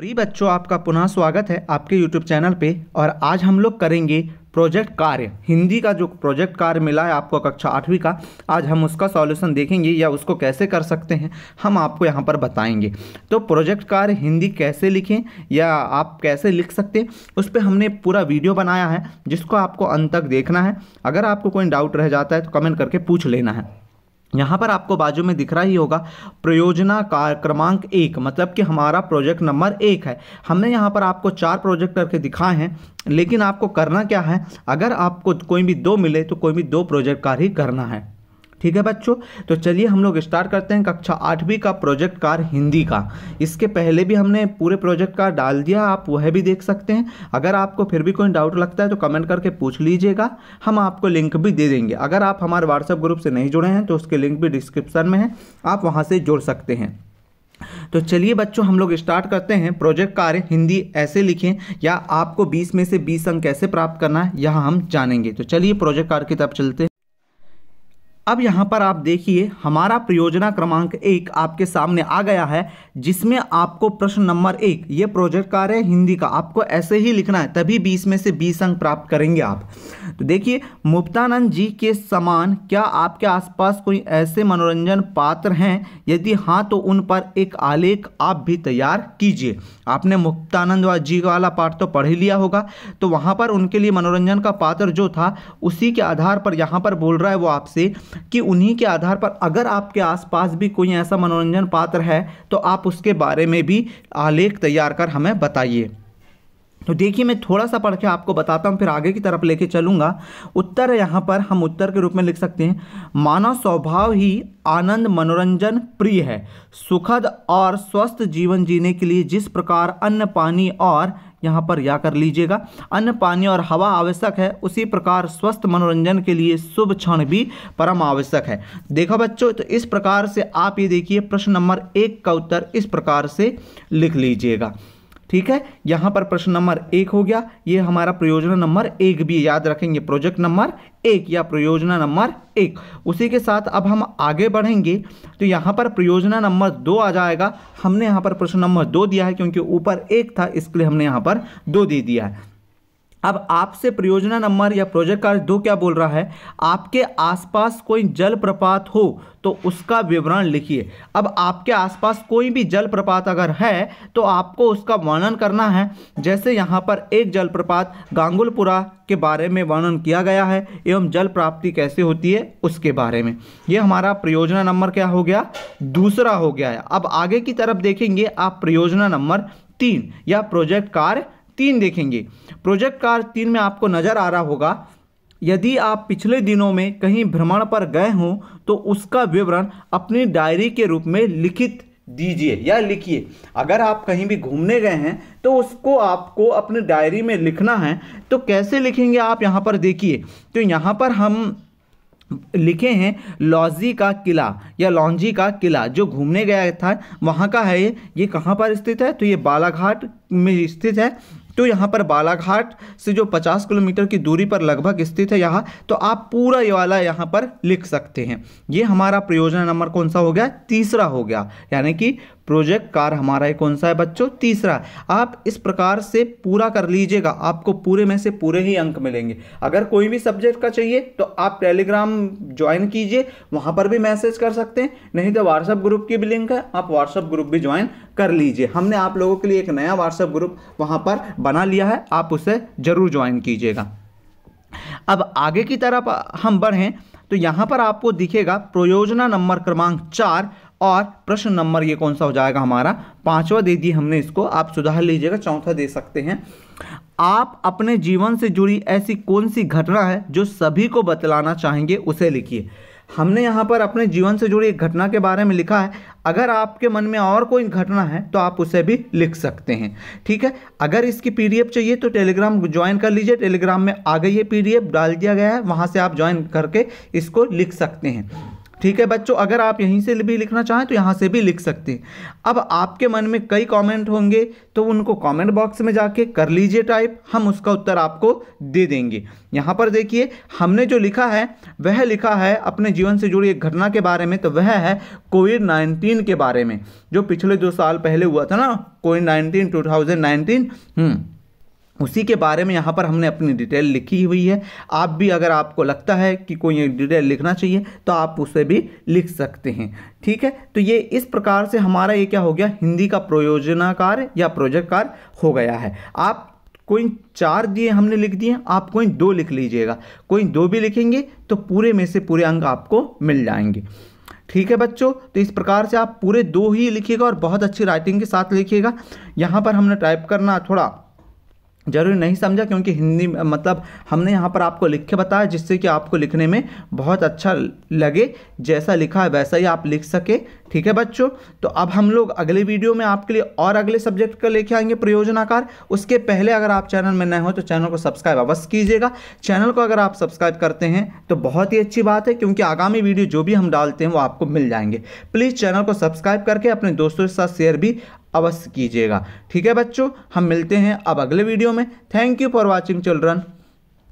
pre बच्चों आपका पुनः स्वागत है आपके यूट्यूब चैनल पे और आज हम लोग करेंगे प्रोजेक्ट कार्य हिंदी का जो प्रोजेक्ट कार्य मिला है आपको कक्षा आठवीं का आज हम उसका सॉल्यूशन देखेंगे या उसको कैसे कर सकते हैं हम आपको यहाँ पर बताएंगे तो प्रोजेक्ट कार्य हिंदी कैसे लिखें या आप कैसे लिख सकते हैं उस पर हमने पूरा वीडियो बनाया है जिसको आपको अंत तक देखना है अगर आपको कोई डाउट रह जाता है तो कमेंट करके पूछ लेना है यहाँ पर आपको बाजू में दिख रहा ही होगा प्रयोजना का क्रमांक एक मतलब कि हमारा प्रोजेक्ट नंबर एक है हमने यहाँ पर आपको चार प्रोजेक्ट करके दिखाए हैं लेकिन आपको करना क्या है अगर आपको कोई भी दो मिले तो कोई भी दो प्रोजेक्ट का ही करना है ठीक है बच्चों तो चलिए हम लोग स्टार्ट करते हैं कक्षा आठवीं का प्रोजेक्ट कार हिंदी का इसके पहले भी हमने पूरे प्रोजेक्ट कार डाल दिया आप वह भी देख सकते हैं अगर आपको फिर भी कोई डाउट लगता है तो कमेंट करके पूछ लीजिएगा हम आपको लिंक भी दे देंगे अगर आप हमारे व्हाट्सएप ग्रुप से नहीं जुड़े हैं तो उसके लिंक भी डिस्क्रिप्सन में है आप वहाँ से जुड़ सकते हैं तो चलिए बच्चों हम लोग स्टार्ट करते हैं प्रोजेक्ट कार्य हिंदी ऐसे लिखें या आपको 20 में से 20 अंक कैसे प्राप्त करना है यह हम जानेंगे तो चलिए प्रोजेक्ट कार्य की तरफ चलते हैं अब यहाँ पर आप देखिए हमारा प्रयोजना क्रमांक एक आपके सामने आ गया है जिसमें आपको प्रश्न नंबर एक ये प्रोजेक्ट कार्य हिंदी का आपको ऐसे ही लिखना है तभी बीस में से बीस अंक प्राप्त करेंगे आप तो देखिए मुफ्तानंद जी के समान क्या आपके आसपास कोई ऐसे मनोरंजन पात्र हैं यदि हाँ तो उन पर एक आलेख आप भी तैयार कीजिए आपने मुक्तानंद जी वाला पाठ तो पढ़ ही लिया होगा तो वहाँ पर उनके लिए मनोरंजन का पात्र जो था उसी के आधार पर यहाँ पर बोल रहा है वो आपसे कि उन्हीं के आधार पर अगर आपके आसपास भी कोई ऐसा मनोरंजन पात्र है तो आप उसके बारे में भी आलेख तैयार कर हमें बताइए तो देखिए मैं थोड़ा सा पढ़ के आपको बताता हूँ फिर आगे की तरफ लेके चलूँगा उत्तर यहाँ पर हम उत्तर के रूप में लिख सकते हैं मानव स्वभाव ही आनंद मनोरंजन प्रिय है सुखद और स्वस्थ जीवन जीने के लिए जिस प्रकार अन्न पानी और यहाँ पर या कर लीजिएगा अन्न पानी और हवा आवश्यक है उसी प्रकार स्वस्थ मनोरंजन के लिए शुभ क्षण भी परम आवश्यक है देखो बच्चों तो इस प्रकार से आप ये देखिए प्रश्न नंबर एक का उत्तर इस प्रकार से लिख लीजिएगा ठीक है यहाँ पर प्रश्न नंबर एक हो गया ये हमारा प्रयोजना नंबर एक भी याद रखेंगे प्रोजेक्ट नंबर एक या प्रयोजना नंबर एक उसी के साथ अब हम आगे बढ़ेंगे तो यहाँ पर प्रयोजना नंबर दो आ जाएगा हमने यहाँ पर प्रश्न नंबर दो दिया है क्योंकि ऊपर एक था इसके लिए हमने यहाँ पर दो दे दिया है अब आपसे परियोजना नंबर या प्रोजेक्ट कार्य दो क्या बोल रहा है आपके आसपास कोई जलप्रपात हो तो उसका विवरण लिखिए अब आपके आसपास कोई भी जलप्रपात अगर है तो आपको उसका वर्णन करना है जैसे यहाँ पर एक जलप्रपात गांगुलपुरा के बारे में वर्णन किया गया है एवं जल प्राप्ति कैसे होती है उसके बारे में ये हमारा परियोजना नंबर क्या हो गया दूसरा हो गया है अब आगे की तरफ देखेंगे आप परियोजना नंबर तीन या प्रोजेक्ट कार्य तीन देखेंगे प्रोजेक्ट कार तीन में आपको नज़र आ रहा होगा यदि आप पिछले दिनों में कहीं भ्रमण पर गए हों तो उसका विवरण अपनी डायरी के रूप में लिखित दीजिए या लिखिए अगर आप कहीं भी घूमने गए हैं तो उसको आपको अपनी डायरी में लिखना है तो कैसे लिखेंगे आप यहाँ पर देखिए तो यहाँ पर हम लिखे हैं लॉजी का किला या लॉन्जी का किला जो घूमने गया था वहाँ का है ये ये कहाँ पर स्थित है तो ये बालाघाट में स्थित है तो यहाँ पर बालाघाट से जो 50 किलोमीटर की दूरी पर लगभग स्थित है यहाँ तो आप पूरा ये वाला यहाँ पर लिख सकते हैं ये हमारा प्रयोजन नंबर कौन सा हो गया तीसरा हो गया यानी कि प्रोजेक्ट कार हमारा कौन सा है बच्चों तीसरा आप इस प्रकार से पूरा कर लीजिएगा आपको पूरे में से पूरे ही अंक मिलेंगे अगर कोई भी सब्जेक्ट का चाहिए तो आप टेलीग्राम ज्वाइन कीजिए वहाँ पर भी मैसेज कर सकते हैं नहीं तो व्हाट्सएप ग्रुप की भी लिंक है आप व्हाट्सएप ग्रुप भी ज्वाइन कर लीजिए हमने आप लोगों के लिए एक नया व्हाट्सएप ग्रुप वहाँ पर बना लिया है आप उसे ज़रूर ज्वाइन कीजिएगा अब आगे की तरफ हम बढ़ें तो यहाँ पर आपको दिखेगा प्रयोजना नंबर क्रमांक चार और प्रश्न नंबर ये कौन सा हो जाएगा हमारा पांचवा दे दिए हमने इसको आप सुधार लीजिएगा चौथा दे सकते हैं आप अपने जीवन से जुड़ी ऐसी कौन सी घटना है जो सभी को बतलाना चाहेंगे उसे लिखिए हमने यहाँ पर अपने जीवन से जुड़ी एक घटना के बारे में लिखा है अगर आपके मन में और कोई घटना है तो आप उसे भी लिख सकते हैं ठीक है अगर इसकी पीडीएफ चाहिए तो टेलीग्राम ज्वाइन कर लीजिए टेलीग्राम में आ गई है पीडीएफ डाल दिया गया है वहाँ से आप ज्वाइन करके इसको लिख सकते हैं ठीक है बच्चों अगर आप यहीं से भी लिखना चाहें तो यहाँ से भी लिख सकते हैं अब आपके मन में कई कमेंट होंगे तो उनको कमेंट बॉक्स में जाके कर लीजिए टाइप हम उसका उत्तर आपको दे देंगे यहाँ पर देखिए हमने जो लिखा है वह लिखा है अपने जीवन से जुड़ी एक घटना के बारे में तो वह है कोविड नाइन्टीन के बारे में जो पिछले दो साल पहले हुआ था ना कोविड नाइन्टीन टू थाउजेंड उसी के बारे में यहाँ पर हमने अपनी डिटेल लिखी हुई है आप भी अगर आपको लगता है कि कोई डिटेल लिखना चाहिए तो आप उसे भी लिख सकते हैं ठीक है तो ये इस प्रकार से हमारा ये क्या हो गया हिंदी का प्रयोजनाकार या प्रोजेक्ट हो गया है आप कोई चार दिए हमने लिख दिए आप कोई दो लिख लीजिएगा कोई दो भी लिखेंगे तो पूरे में से पूरे अंक आपको मिल जाएंगे ठीक है बच्चों तो इस प्रकार से आप पूरे दो ही लिखिएगा और बहुत अच्छी राइटिंग के साथ लिखिएगा यहाँ पर हमने टाइप करना थोड़ा जरूरी नहीं समझा क्योंकि हिंदी मतलब हमने यहाँ पर आपको लिख के बताया जिससे कि आपको लिखने में बहुत अच्छा लगे जैसा लिखा है वैसा ही आप लिख सके ठीक है बच्चों तो अब हम लोग अगले वीडियो में आपके लिए और अगले सब्जेक्ट का लेके आएंगे प्रयोजनाकार उसके पहले अगर आप चैनल में नए हो तो चैनल को सब्सक्राइब अवश्य कीजिएगा चैनल को अगर आप सब्सक्राइब करते हैं तो बहुत ही अच्छी बात है क्योंकि आगामी वीडियो जो भी हम डालते हैं वो आपको मिल जाएंगे प्लीज़ चैनल को सब्सक्राइब करके अपने दोस्तों के साथ शेयर भी अवश्य कीजिएगा ठीक है बच्चों हम मिलते हैं अब अगले वीडियो में thank you for watching children